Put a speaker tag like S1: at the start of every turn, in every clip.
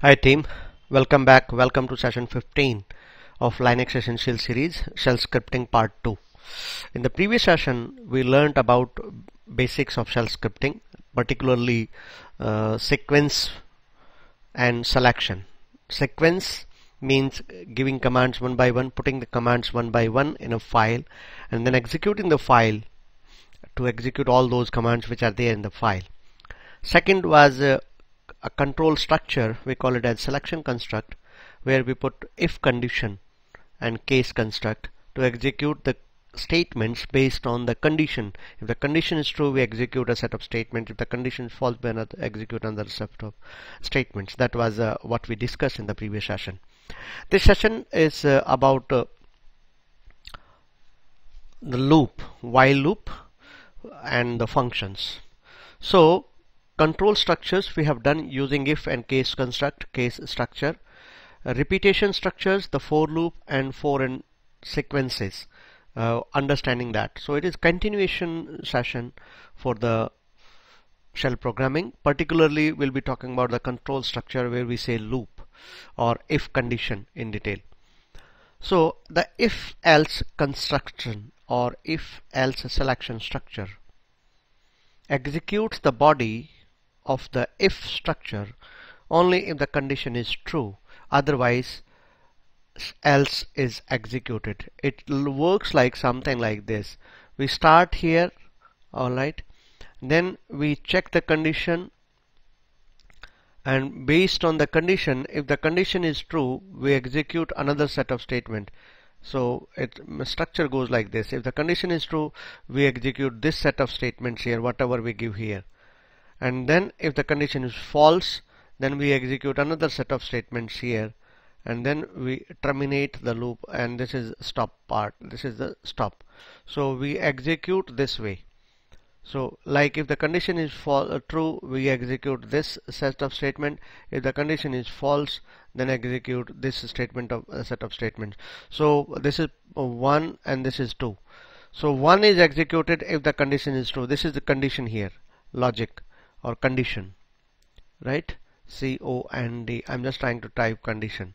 S1: Hi team, welcome back. Welcome to session 15 of Linux Essential Series Shell Scripting Part 2. In the previous session, we learned about basics of shell scripting, particularly uh, sequence and selection. Sequence means giving commands one by one, putting the commands one by one in a file and then executing the file to execute all those commands which are there in the file. Second was uh, a control structure we call it as selection construct where we put if condition and case construct to execute the statements based on the condition if the condition is true we execute a set of statements if the condition is false we another execute another set of statements that was uh, what we discussed in the previous session this session is uh, about uh, the loop while loop and the functions so Control structures we have done using if and case construct, case structure. repetition structures, the for loop and for in sequences. Uh, understanding that. So it is continuation session for the shell programming. Particularly we'll be talking about the control structure where we say loop or if condition in detail. So the if else construction or if else selection structure executes the body of the if structure only if the condition is true otherwise else is executed it works like something like this we start here alright then we check the condition and based on the condition if the condition is true we execute another set of statement so it structure goes like this if the condition is true we execute this set of statements here whatever we give here and then if the condition is false then we execute another set of statements here and then we terminate the loop and this is stop part this is the stop so we execute this way so like if the condition is false, uh, true we execute this set of statement if the condition is false then execute this statement of uh, set of statements so this is uh, 1 and this is 2 so 1 is executed if the condition is true this is the condition here logic or condition right C O N D I'm just trying to type condition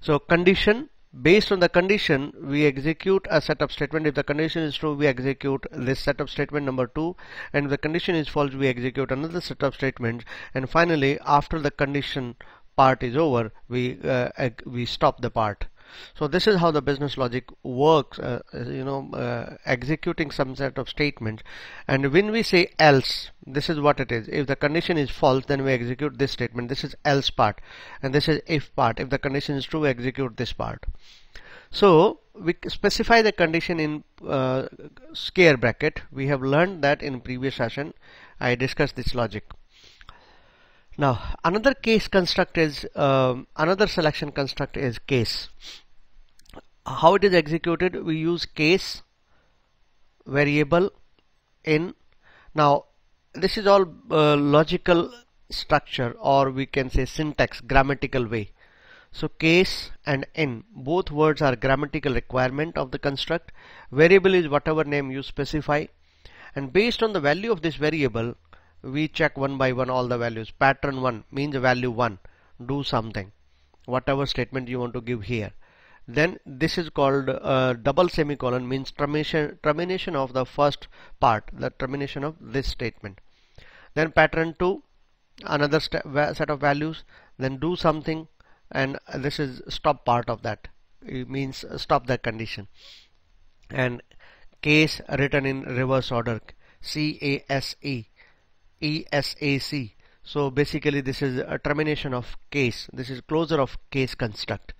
S1: so condition based on the condition we execute a setup statement if the condition is true we execute this setup statement number two and if the condition is false we execute another setup statement and finally after the condition part is over we uh, we stop the part so this is how the business logic works, uh, uh, you know, uh, executing some set of statements. And when we say else, this is what it is. If the condition is false, then we execute this statement. This is else part. And this is if part. If the condition is true, we execute this part. So we specify the condition in uh, scare bracket. We have learned that in previous session. I discussed this logic. Now another case construct is um, another selection construct is case. How it is executed? We use case variable in. Now this is all uh, logical structure or we can say syntax grammatical way. So case and in both words are grammatical requirement of the construct. Variable is whatever name you specify and based on the value of this variable we check one by one all the values pattern 1 means value 1 do something whatever statement you want to give here then this is called uh, double semicolon means termination termination of the first part the termination of this statement then pattern 2 another set of values then do something and this is stop part of that it means stop the condition and case written in reverse order C A S E ESAC. So basically this is a termination of case. This is closure of case construct.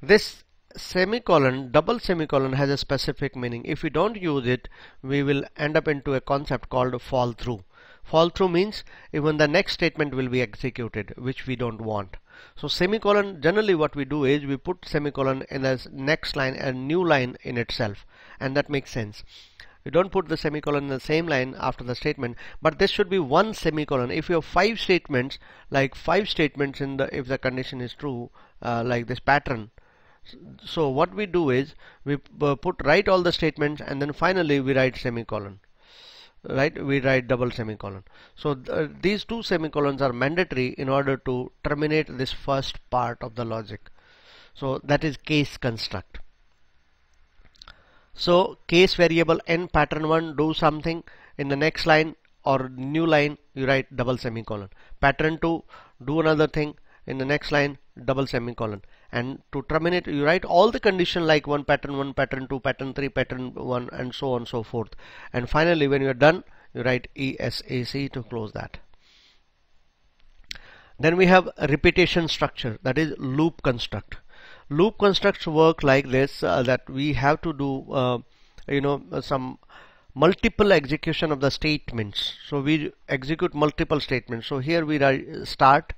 S1: This semicolon, double semicolon has a specific meaning. If we don't use it, we will end up into a concept called fall through. Fall through means even the next statement will be executed, which we don't want. So semicolon, generally what we do is we put semicolon in as next line, a new line in itself. And that makes sense you don't put the semicolon in the same line after the statement but this should be one semicolon if you have five statements like five statements in the if the condition is true uh, like this pattern so what we do is we uh, put write all the statements and then finally we write semicolon right we write double semicolon so th uh, these two semicolons are mandatory in order to terminate this first part of the logic so that is case construct so case variable n pattern 1 do something in the next line or new line you write double semicolon. Pattern 2 do another thing in the next line double semicolon and to terminate you write all the condition like one pattern 1 pattern 2 pattern 3 pattern 1 and so on so forth and finally when you are done you write ESAC to close that. Then we have repetition structure that is loop construct loop constructs work like this uh, that we have to do uh, you know uh, some multiple execution of the statements so we execute multiple statements so here we uh, start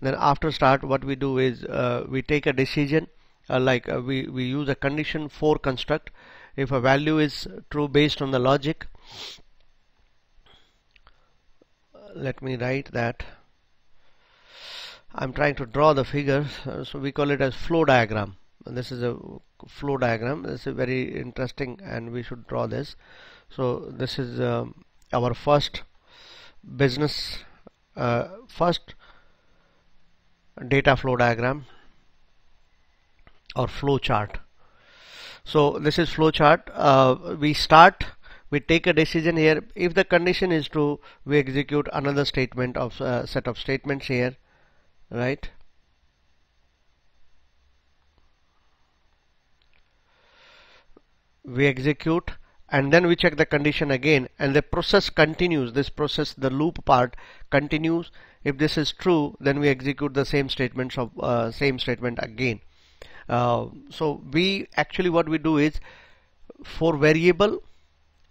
S1: then after start what we do is uh, we take a decision uh, like we, we use a condition for construct if a value is true based on the logic let me write that I'm trying to draw the figure uh, so we call it as flow diagram and this is a flow diagram this is very interesting and we should draw this so this is uh, our first business uh, first data flow diagram or flow chart so this is flow chart uh, we start we take a decision here if the condition is true we execute another statement of uh, set of statements here right we execute and then we check the condition again and the process continues this process the loop part continues if this is true then we execute the same statements of uh, same statement again uh, so we actually what we do is for variable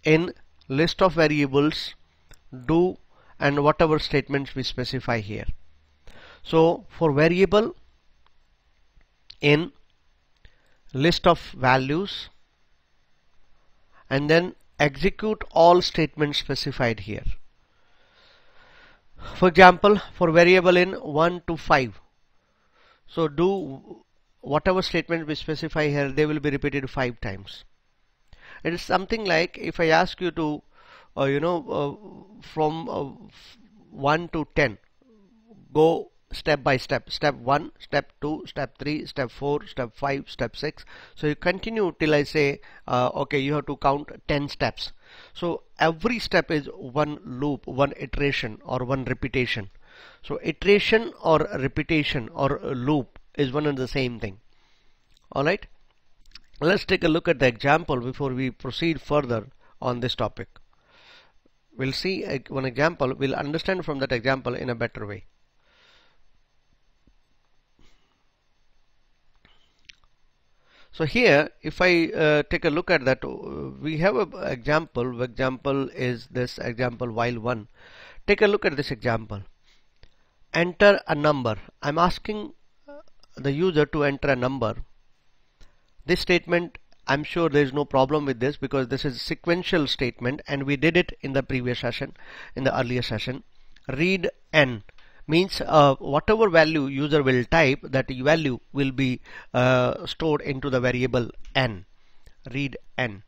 S1: in list of variables do and whatever statements we specify here so for variable in list of values and then execute all statements specified here for example for variable in 1 to 5 so do whatever statement we specify here they will be repeated five times it is something like if I ask you to uh, you know uh, from uh, 1 to 10 go step by step step 1 step 2 step 3 step 4 step 5 step 6 so you continue till I say uh, okay you have to count 10 steps so every step is one loop one iteration or one repetition so iteration or repetition or loop is one and the same thing alright let's take a look at the example before we proceed further on this topic we'll see uh, one example we'll understand from that example in a better way So here if I uh, take a look at that uh, we have an example example is this example while 1 take a look at this example enter a number I'm asking uh, the user to enter a number this statement I'm sure there is no problem with this because this is sequential statement and we did it in the previous session in the earlier session read n means uh, whatever value user will type that value will be uh, stored into the variable n read n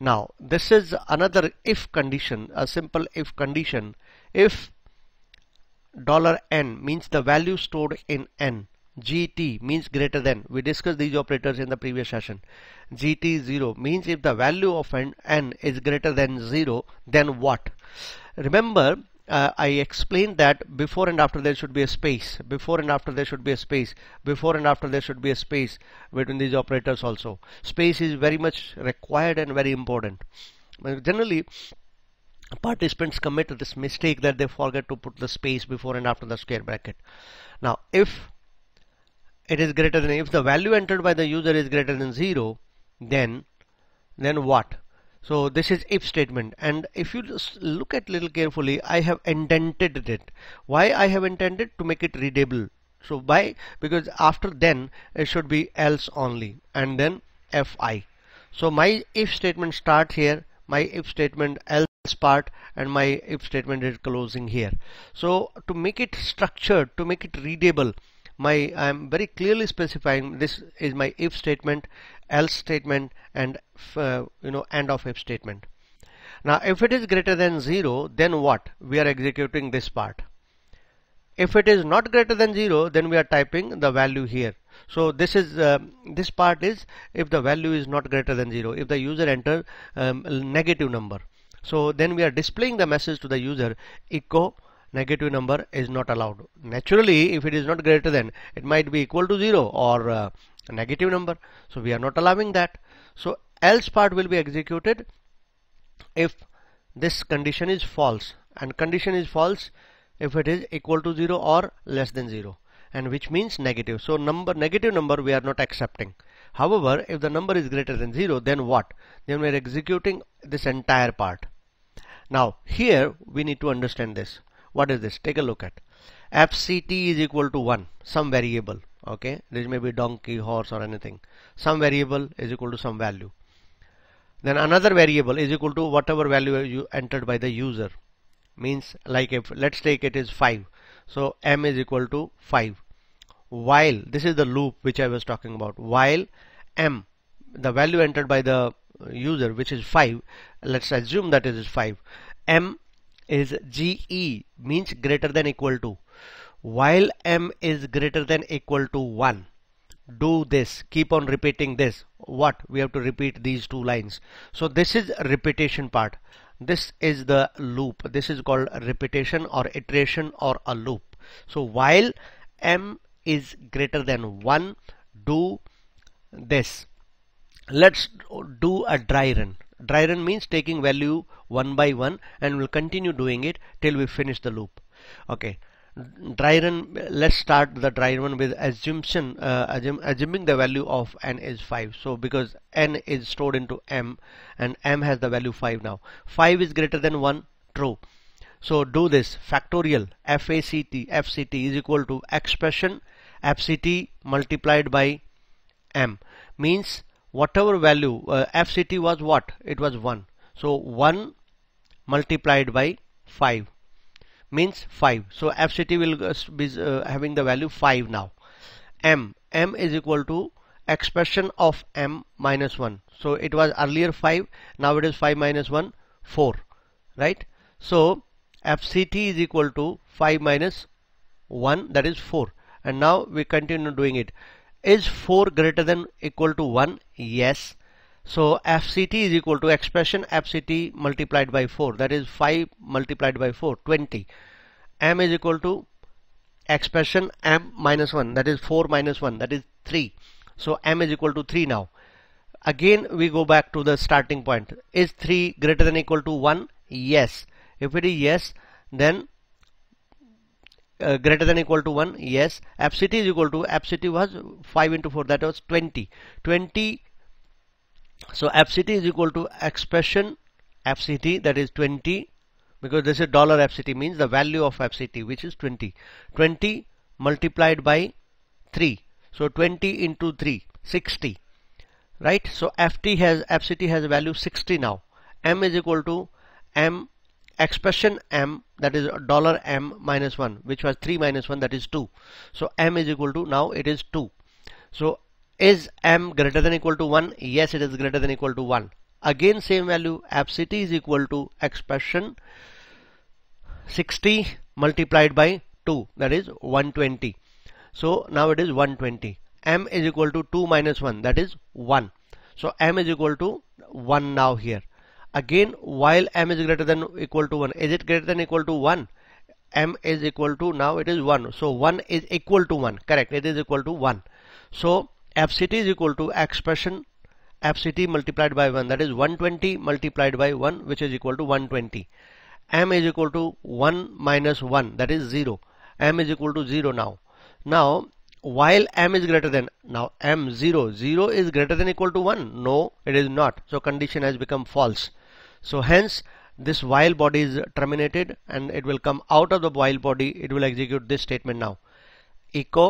S1: now this is another if condition a simple if condition if dollar n means the value stored in n gt means greater than we discussed these operators in the previous session gt 0 means if the value of n, n is greater than 0 then what remember uh, I explained that before and after there should be a space before and after there should be a space before and after there should be a space between these operators also space is very much required and very important generally participants commit this mistake that they forget to put the space before and after the square bracket now if it is greater than if the value entered by the user is greater than 0 then then what so this is if statement and if you look at little carefully I have indented it why I have intended to make it readable so by because after then it should be else only and then fi so my if statement start here my if statement else part and my if statement is closing here so to make it structured to make it readable my I am very clearly specifying this is my if statement else statement and uh, you know end of if statement now if it is greater than 0 then what we are executing this part if it is not greater than 0 then we are typing the value here so this is uh, this part is if the value is not greater than 0 if the user enter um, negative number so then we are displaying the message to the user echo negative number is not allowed naturally if it is not greater than it might be equal to 0 or uh, a negative number so we are not allowing that so else part will be executed if this condition is false and condition is false if it is equal to 0 or less than 0 and which means negative so number negative number we are not accepting however if the number is greater than 0 then what then we are executing this entire part now here we need to understand this what is this take a look at fct is equal to 1 some variable okay this may be donkey horse or anything some variable is equal to some value then another variable is equal to whatever value you entered by the user means like if let's take it is 5 so m is equal to 5 while this is the loop which I was talking about while m the value entered by the user which is 5 let's assume that it is 5 m is ge means greater than equal to while m is greater than equal to 1 do this keep on repeating this what we have to repeat these two lines so this is repetition part this is the loop this is called repetition or iteration or a loop so while m is greater than 1 do this let's do a dry run dry run means taking value one by one and we'll continue doing it till we finish the loop okay dry run let's start the dry run with assumption uh, assum assuming the value of n is 5 so because n is stored into m and m has the value 5 now 5 is greater than 1 true so do this factorial fact fct is equal to expression fct multiplied by m means whatever value uh, fct was what it was 1 so 1 multiplied by 5 means 5 so fct will uh, be uh, having the value 5 now m m is equal to expression of m minus 1 so it was earlier 5 now it is 5 minus 1 4 right so fct is equal to 5 minus 1 that is 4 and now we continue doing it is 4 greater than equal to 1 yes so FCT is equal to expression FCT multiplied by 4 that is 5 multiplied by 4 20 M is equal to expression M minus 1 that is 4 minus 1 that is 3 so M is equal to 3 now again we go back to the starting point is 3 greater than equal to 1 yes if it is yes then uh, greater than equal to 1 yes fct is equal to fct was 5 into 4 that was 20 20 so fct is equal to expression fct that is 20 because this is dollar fct means the value of fct which is 20 20 multiplied by 3 so 20 into 3 60 right so ft has fct has a value 60 now m is equal to m expression m that is dollar m minus 1 which was 3 minus 1 that is 2 so m is equal to now it is 2 so is m greater than equal to 1? Yes, it is greater than equal to 1. Again, same value f is equal to expression 60 multiplied by 2 that is 120. So now it is 120. m is equal to 2 minus 1 that is 1. So m is equal to 1 now here. Again, while m is greater than equal to 1, is it greater than equal to 1? m is equal to now it is 1. So 1 is equal to 1. Correct. It is equal to 1. So fct is equal to expression fct multiplied by 1 that is 120 multiplied by 1 which is equal to 120 m is equal to 1 minus 1 that is 0 m is equal to 0 now now while m is greater than now m 0 0 is greater than equal to 1 no it is not so condition has become false so hence this while body is terminated and it will come out of the while body it will execute this statement now echo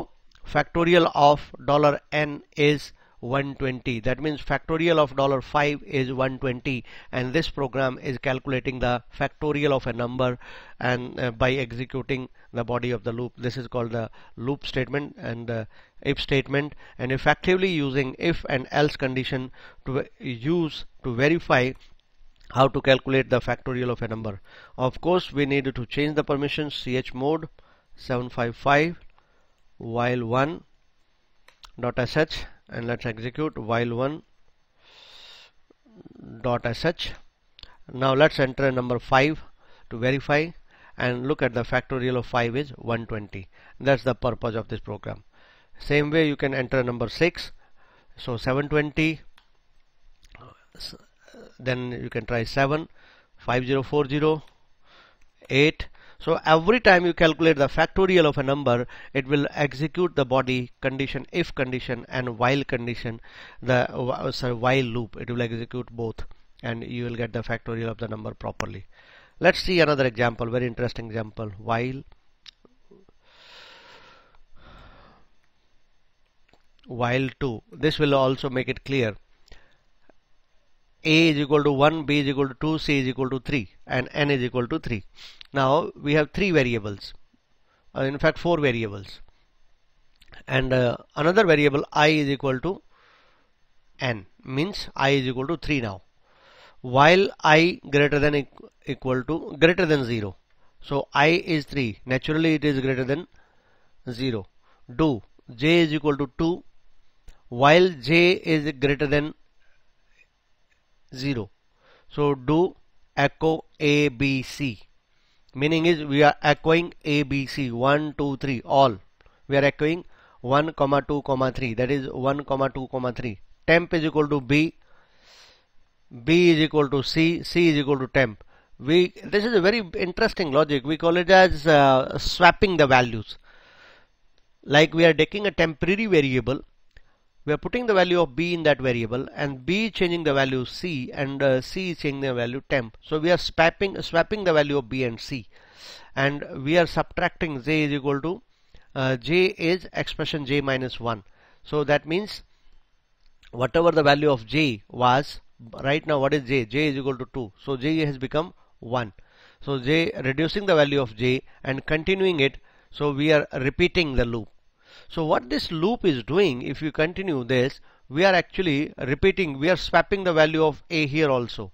S1: factorial of dollar n is 120 that means factorial of dollar 5 is 120 and this program is calculating the factorial of a number and uh, by executing the body of the loop this is called the loop statement and if statement and effectively using if and else condition to uh, use to verify how to calculate the factorial of a number of course we need to change the permissions mode 755 while one dot sh and let's execute while one dot sh now let's enter number 5 to verify and look at the factorial of 5 is 120 that's the purpose of this program same way you can enter number 6 so 720 then you can try 7 5040 8 so every time you calculate the factorial of a number, it will execute the body condition, if condition and while condition, the uh, sorry, while loop. It will execute both and you will get the factorial of the number properly. Let's see another example, very interesting example, while while 2. This will also make it clear a is equal to 1 b is equal to 2 c is equal to 3 and n is equal to 3 now we have three variables uh, in fact four variables and uh, another variable i is equal to n means i is equal to 3 now while i greater than equal to greater than 0 so i is 3 naturally it is greater than 0 do j is equal to 2 while j is greater than 0 so do echo abc meaning is we are echoing abc 1 2 3 all we are echoing 1 comma 2 comma 3 that is 1 comma 2 comma 3 temp is equal to b b is equal to c c is equal to temp we this is a very interesting logic we call it as uh, swapping the values like we are taking a temporary variable we are putting the value of b in that variable and b changing the value c and uh, c changing the value temp so we are swapping swapping the value of b and c and we are subtracting j is equal to uh, j is expression j minus 1 so that means whatever the value of j was right now what is j j is equal to 2 so j has become 1 so j reducing the value of j and continuing it so we are repeating the loop so what this loop is doing if you continue this we are actually repeating we are swapping the value of a here also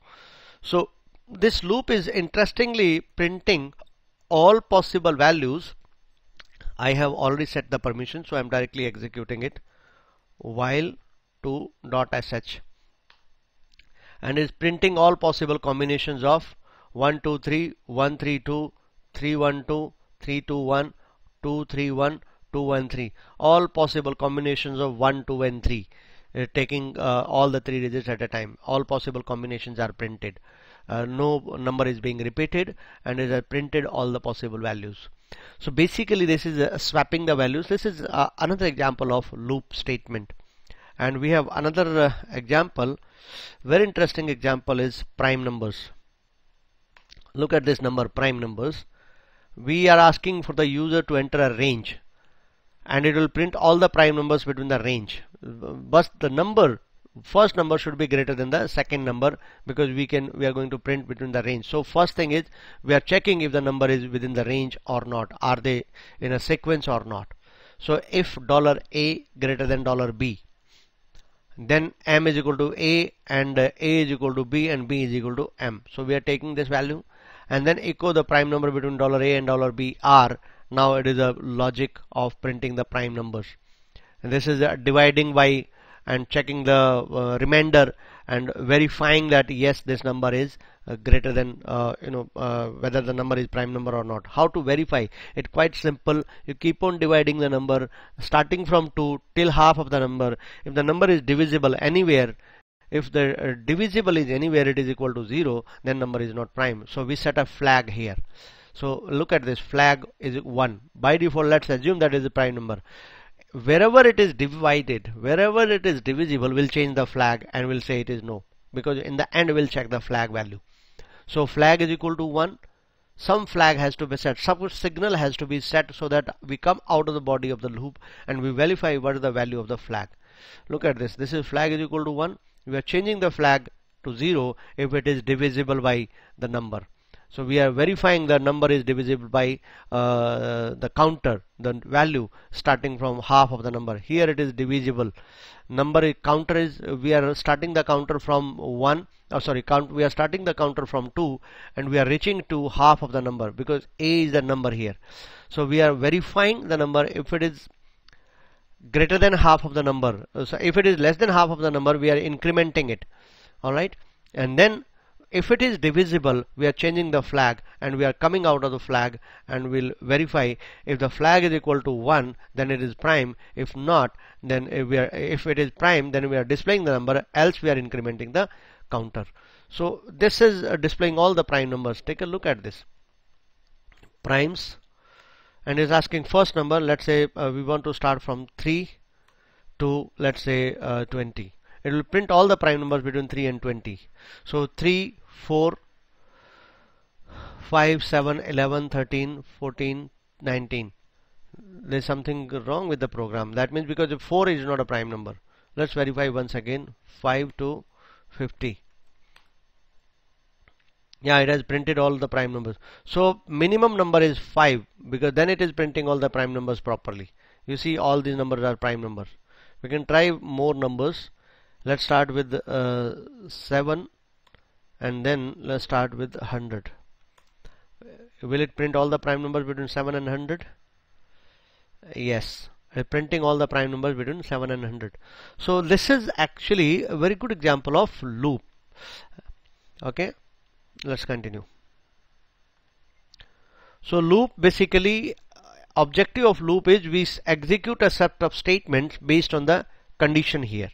S1: so this loop is interestingly printing all possible values I have already set the permission so I'm directly executing it while to dot sh and is printing all possible combinations of 2 1 2 3 1 2 and 3 all possible combinations of 1 2 and 3 uh, taking uh, all the three digits at a time all possible combinations are printed uh, no number is being repeated and it has printed all the possible values so basically this is uh, swapping the values this is uh, another example of loop statement and we have another uh, example very interesting example is prime numbers look at this number prime numbers we are asking for the user to enter a range and it will print all the prime numbers between the range but the number first number should be greater than the second number because we can we are going to print between the range so first thing is we are checking if the number is within the range or not are they in a sequence or not so if dollar a greater than dollar b then m is equal to a and a is equal to b and b is equal to m so we are taking this value and then echo the prime number between dollar a and dollar b are now it is a logic of printing the prime numbers and this is uh, dividing by and checking the uh, remainder and verifying that yes this number is uh, greater than uh, you know uh, whether the number is prime number or not how to verify it quite simple you keep on dividing the number starting from 2 till half of the number if the number is divisible anywhere if the uh, divisible is anywhere it is equal to 0 then number is not prime so we set a flag here so look at this flag is 1. By default, let's assume that is a prime number. Wherever it is divided, wherever it is divisible, we'll change the flag and we'll say it is no. Because in the end, we'll check the flag value. So flag is equal to 1. Some flag has to be set. Some signal has to be set so that we come out of the body of the loop and we verify what is the value of the flag. Look at this. This is flag is equal to 1. We are changing the flag to 0 if it is divisible by the number so we are verifying the number is divisible by uh, the counter the value starting from half of the number here it is divisible number counter is we are starting the counter from 1 oh sorry count we are starting the counter from 2 and we are reaching to half of the number because a is the number here so we are verifying the number if it is greater than half of the number so if it is less than half of the number we are incrementing it alright and then if it is divisible we are changing the flag and we are coming out of the flag and we'll verify if the flag is equal to 1 then it is prime if not then if, we are, if it is prime then we are displaying the number else we are incrementing the counter so this is uh, displaying all the prime numbers take a look at this primes and is asking first number let's say uh, we want to start from 3 to let's say uh, 20 it will print all the prime numbers between 3 and 20 so 3 4 5 7 11 13 14 19 there's something wrong with the program that means because 4 is not a prime number let's verify once again 5 to 50 yeah it has printed all the prime numbers so minimum number is 5 because then it is printing all the prime numbers properly you see all these numbers are prime numbers we can try more numbers let's start with uh, 7 and then let's start with 100 will it print all the prime numbers between 7 and 100 yes printing all the prime numbers between 7 and 100 so this is actually a very good example of loop okay let's continue so loop basically objective of loop is we execute a set of statements based on the condition here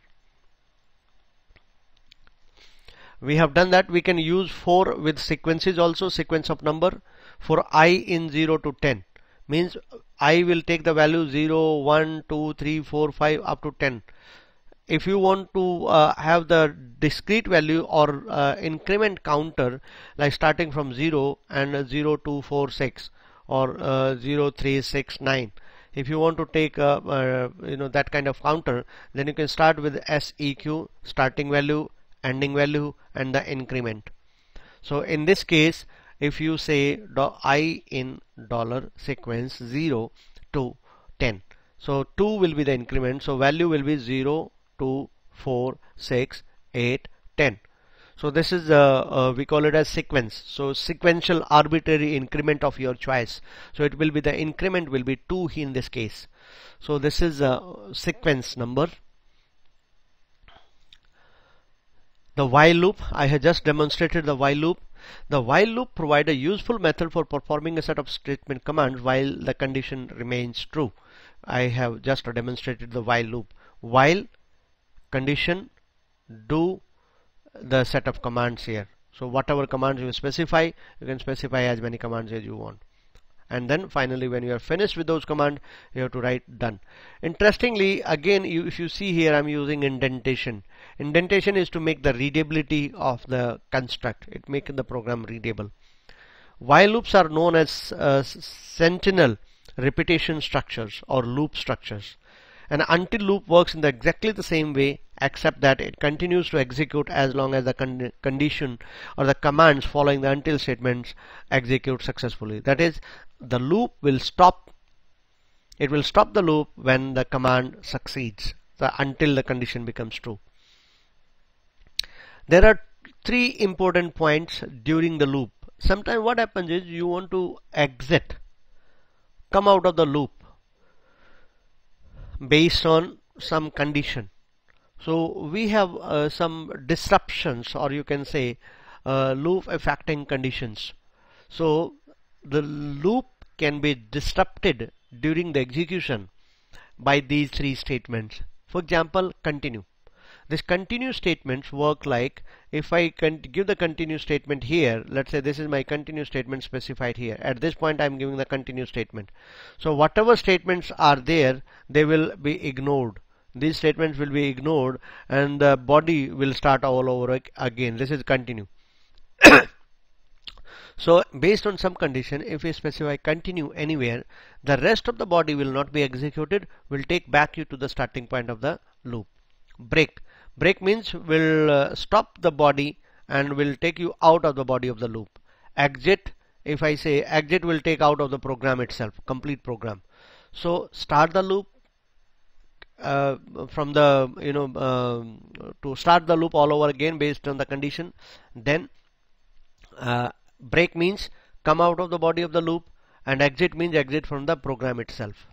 S1: we have done that we can use 4 with sequences also sequence of number for i in 0 to 10 means i will take the value 0 1 2 3 4 5 up to 10 if you want to uh, have the discrete value or uh, increment counter like starting from 0 and 0 2 4 6 or uh, 0 3 6 9 if you want to take uh, uh, you know that kind of counter then you can start with seq starting value ending value and the increment so in this case if you say i in dollar sequence 0 to 10 so 2 will be the increment so value will be 0 2 4 6 8 10 so this is uh, uh, we call it as sequence so sequential arbitrary increment of your choice so it will be the increment will be 2 in this case so this is a uh, sequence number the while loop I have just demonstrated the while loop the while loop provide a useful method for performing a set of statement commands while the condition remains true I have just demonstrated the while loop while condition do the set of commands here so whatever commands you specify you can specify as many commands as you want and then finally when you are finished with those command you have to write done interestingly again you, if you see here I'm using indentation indentation is to make the readability of the construct it make the program readable while loops are known as uh, sentinel repetition structures or loop structures an until loop works in the exactly the same way except that it continues to execute as long as the con condition or the commands following the until statements execute successfully that is the loop will stop. It will stop the loop when the command succeeds the, until the condition becomes true. There are three important points during the loop. Sometimes what happens is you want to exit, come out of the loop based on some condition. So we have uh, some disruptions or you can say uh, loop affecting conditions. So the loop can be disrupted during the execution by these three statements. For example, continue. This continue statements work like if I give the continue statement here, let's say this is my continue statement specified here. At this point, I'm giving the continue statement. So whatever statements are there, they will be ignored these statements will be ignored and the body will start all over again this is continue So based on some condition, if we specify continue anywhere, the rest of the body will not be executed, will take back you to the starting point of the loop. Break. Break means will uh, stop the body and will take you out of the body of the loop. Exit, if I say exit will take out of the program itself, complete program. So start the loop, uh, from the you know uh, to start the loop all over again based on the condition then uh, break means come out of the body of the loop and exit means exit from the program itself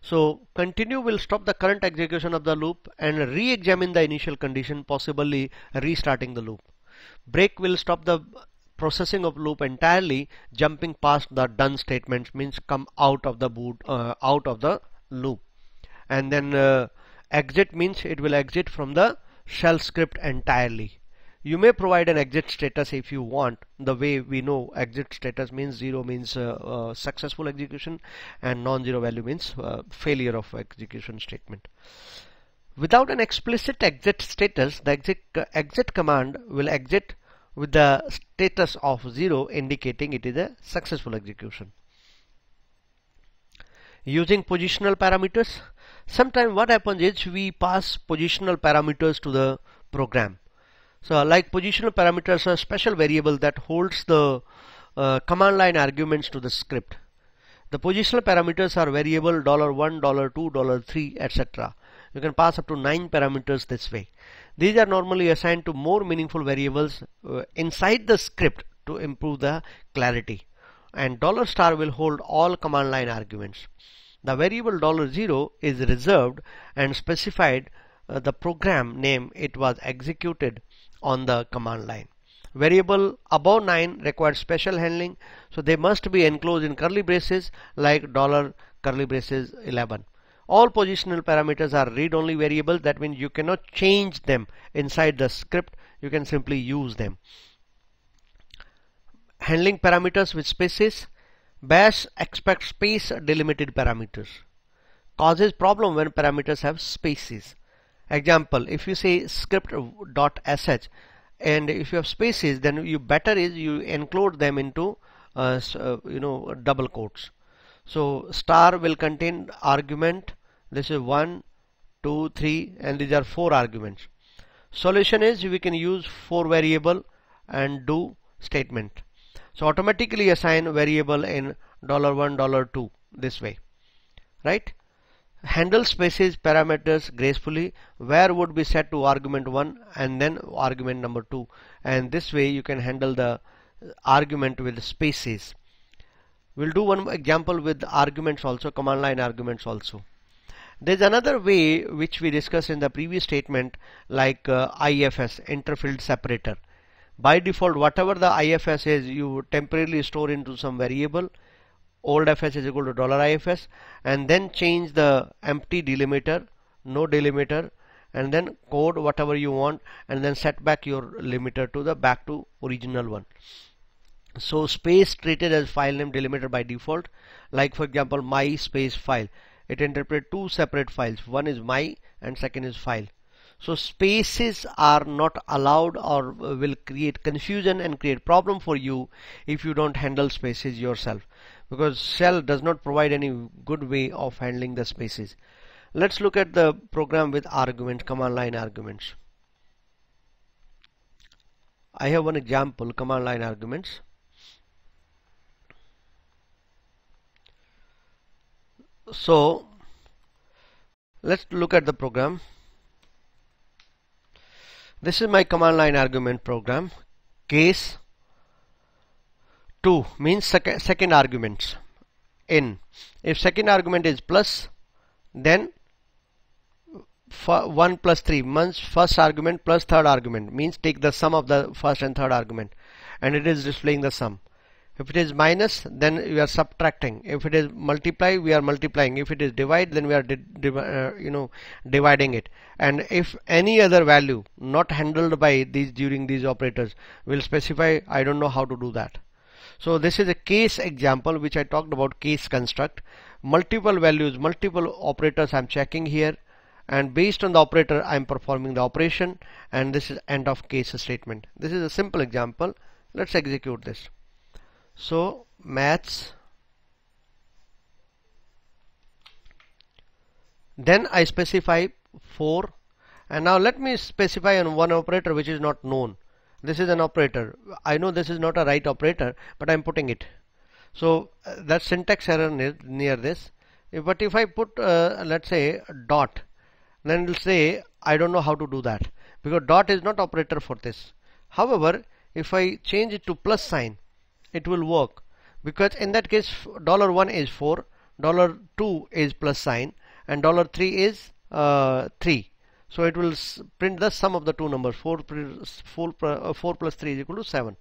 S1: so continue will stop the current execution of the loop and re-examine the initial condition possibly restarting the loop break will stop the processing of loop entirely jumping past the done statements means come out of the boot uh, out of the loop and then uh, exit means it will exit from the shell script entirely you may provide an exit status if you want the way we know exit status means zero means uh, uh, successful execution and non-zero value means uh, failure of execution statement without an explicit exit status the exit uh, exit command will exit with the status of 0 indicating it is a successful execution using positional parameters sometimes what happens is we pass positional parameters to the program so like positional parameters are special variable that holds the uh, command line arguments to the script. The positional parameters are variable $1, $2, $3, etc. You can pass up to 9 parameters this way. These are normally assigned to more meaningful variables uh, inside the script to improve the clarity. And dollar star will hold all command line arguments. The variable $0 is reserved and specified uh, the program name it was executed on the command line. Variable above 9 requires special handling, so they must be enclosed in curly braces like dollar curly braces 11. All positional parameters are read-only variables. That means you cannot change them inside the script. You can simply use them. Handling parameters with spaces. Bash expects space delimited parameters. Causes problem when parameters have spaces example if you say script dot sh and if you have spaces then you better is you enclose them into uh, uh, you know double quotes so star will contain argument this is one two three and these are four arguments solution is we can use four variable and do statement so automatically assign variable in dollar one dollar two this way right handle spaces parameters gracefully where would be set to argument 1 and then argument number 2 and this way you can handle the argument with spaces we'll do one example with arguments also command line arguments also there's another way which we discussed in the previous statement like uh, IFS interfield separator by default whatever the IFS is you temporarily store into some variable old fs is equal to dollar ifs and then change the empty delimiter no delimiter and then code whatever you want and then set back your limiter to the back to original one so space treated as file name delimiter by default like for example my space file it interpret two separate files one is my and second is file so spaces are not allowed or will create confusion and create problem for you if you don't handle spaces yourself because shell does not provide any good way of handling the spaces. Let's look at the program with arguments, command line arguments. I have one example, command line arguments. So let's look at the program. This is my command line argument program case 2 means sec second arguments in if second argument is plus then 1 plus 3 means first argument plus third argument means take the sum of the first and third argument and it is displaying the sum if it is minus then we are subtracting if it is multiply we are multiplying if it is divide then we are uh, you know dividing it and if any other value not handled by these during these operators will specify I don't know how to do that so this is a case example which I talked about case construct. Multiple values, multiple operators I'm checking here and based on the operator I'm performing the operation and this is end of case statement. This is a simple example. Let's execute this. So maths then I specify 4 and now let me specify on one operator which is not known this is an operator I know this is not a right operator but I'm putting it so uh, that syntax error near, near this but if I put uh, let's say dot then it'll say I don't know how to do that because dot is not operator for this however if I change it to plus sign it will work because in that case dollar one is four dollar two is plus sign and dollar three is uh, three so it will print the sum of the two numbers 4, 4, uh, 4 plus 3 is equal to 7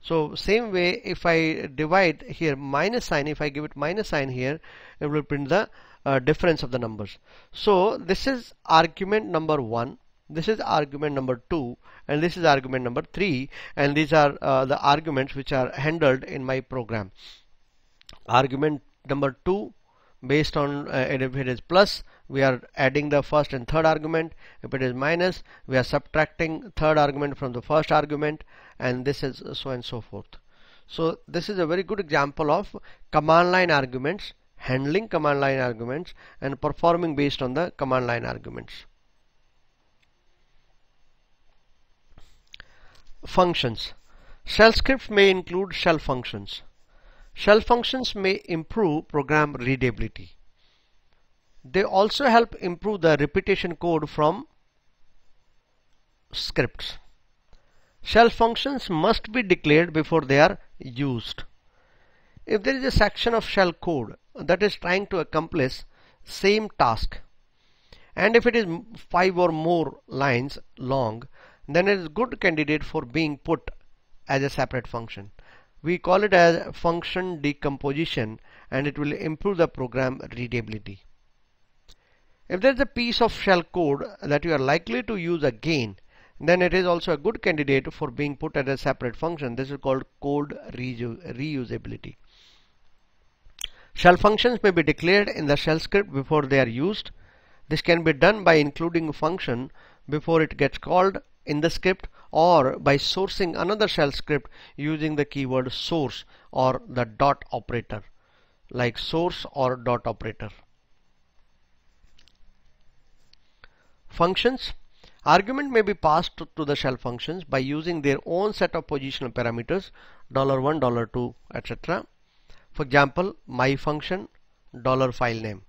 S1: so same way if I divide here minus sign if I give it minus sign here it will print the uh, difference of the numbers so this is argument number 1 this is argument number 2 and this is argument number 3 and these are uh, the arguments which are handled in my program argument number 2 based on uh, if it is plus we are adding the first and third argument if it is minus we are subtracting third argument from the first argument and this is so and so forth so this is a very good example of command line arguments handling command line arguments and performing based on the command line arguments functions shell scripts may include shell functions Shell functions may improve program readability. They also help improve the repetition code from scripts. Shell functions must be declared before they are used. If there is a section of shell code that is trying to accomplish same task and if it is 5 or more lines long then it is good candidate for being put as a separate function we call it as function decomposition and it will improve the program readability. If there is a piece of shell code that you are likely to use again then it is also a good candidate for being put as a separate function. This is called code reusability. Shell functions may be declared in the shell script before they are used. This can be done by including a function before it gets called in the script or by sourcing another shell script using the keyword source or the dot operator like source or dot operator. Functions Argument may be passed to the shell functions by using their own set of positional parameters $1, $2, etc. For example, my function $filename.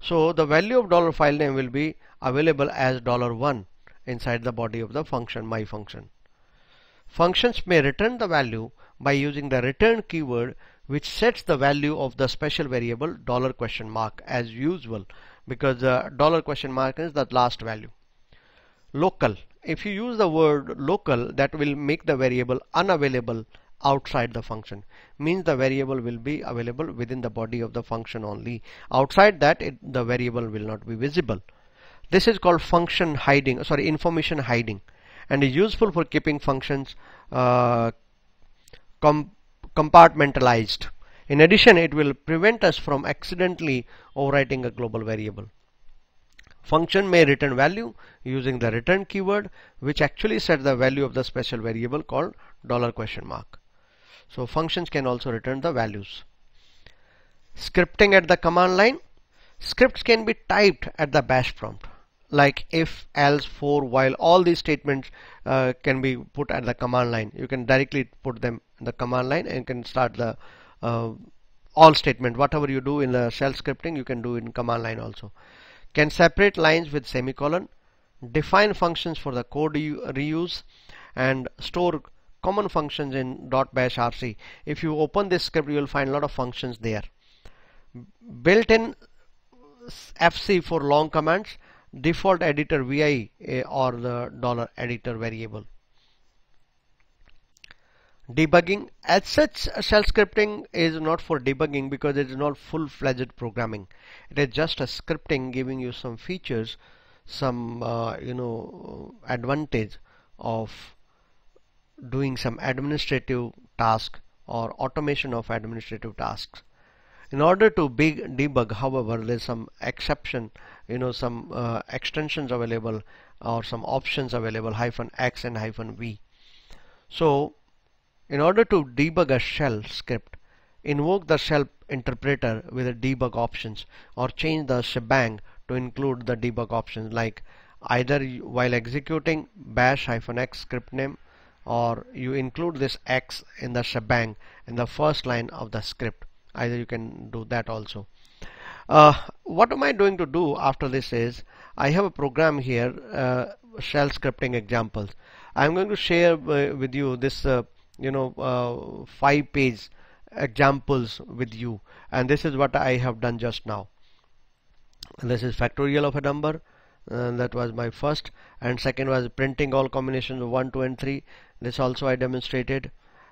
S1: So the value of $filename will be available as $1 inside the body of the function my function. Functions may return the value by using the return keyword which sets the value of the special variable dollar question mark as usual because the dollar question mark is the last value. Local. If you use the word local that will make the variable unavailable outside the function means the variable will be available within the body of the function only outside that it, the variable will not be visible this is called function hiding, sorry, information hiding, and is useful for keeping functions uh, com compartmentalized. In addition, it will prevent us from accidentally overwriting a global variable. Function may return value using the return keyword, which actually sets the value of the special variable called dollar question mark. So functions can also return the values. Scripting at the command line. Scripts can be typed at the bash prompt like if, else, for, while all these statements uh, can be put at the command line. You can directly put them in the command line and can start the uh, all statement. Whatever you do in the shell scripting, you can do in command line also. Can separate lines with semicolon, define functions for the code reuse, and store common functions in .bash rc. If you open this script, you will find a lot of functions there. Built-in FC for long commands default editor VI or the dollar $editor variable. Debugging as such shell scripting is not for debugging because it is not full-fledged programming. It is just a scripting giving you some features, some uh, you know advantage of doing some administrative task or automation of administrative tasks in order to debug however there's some exception you know some uh, extensions available or some options available hyphen x and hyphen v so in order to debug a shell script invoke the shell interpreter with the debug options or change the shebang to include the debug options like either while executing bash hyphen x script name or you include this x in the shebang in the first line of the script either you can do that also uh, what am I going to do after this is I have a program here uh, shell scripting examples I'm going to share uh, with you this uh, you know uh, five page examples with you and this is what I have done just now this is factorial of a number that was my first and second was printing all combinations of 1 2 and 3 this also I demonstrated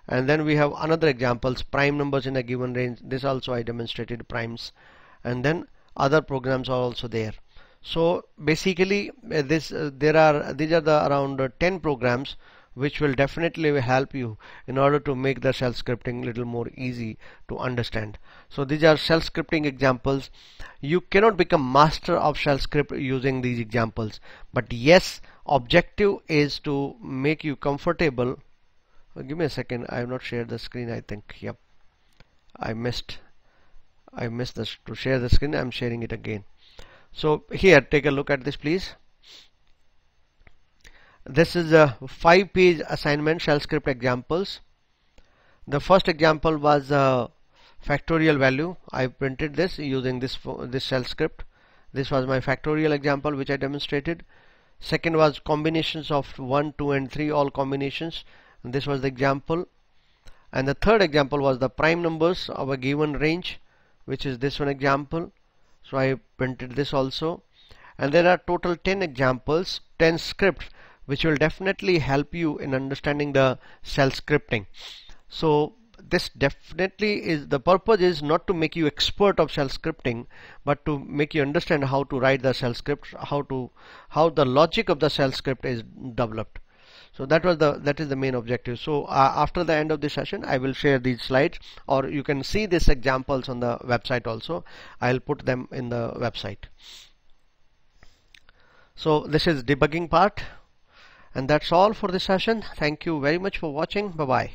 S1: and then we have another examples prime numbers in a given range this also I demonstrated primes and then other programs are also there so basically uh, this uh, there are these are the around uh, 10 programs which will definitely help you in order to make the shell scripting little more easy to understand so these are shell scripting examples you cannot become master of shell script using these examples but yes objective is to make you comfortable well, give me a second I have not shared the screen I think yep I missed I missed this to share the screen I'm sharing it again so here take a look at this please this is a five page assignment shell script examples the first example was a uh, factorial value I printed this using this this shell script this was my factorial example which I demonstrated second was combinations of 1 2 and 3 all combinations this was the example and the third example was the prime numbers of a given range which is this one example so I printed this also and there are total 10 examples 10 scripts which will definitely help you in understanding the shell scripting so this definitely is the purpose is not to make you expert of shell scripting but to make you understand how to write the shell script how to how the logic of the shell script is developed so that was the that is the main objective so uh, after the end of the session I will share these slides or you can see these examples on the website also I'll put them in the website so this is debugging part and that's all for this session thank you very much for watching bye bye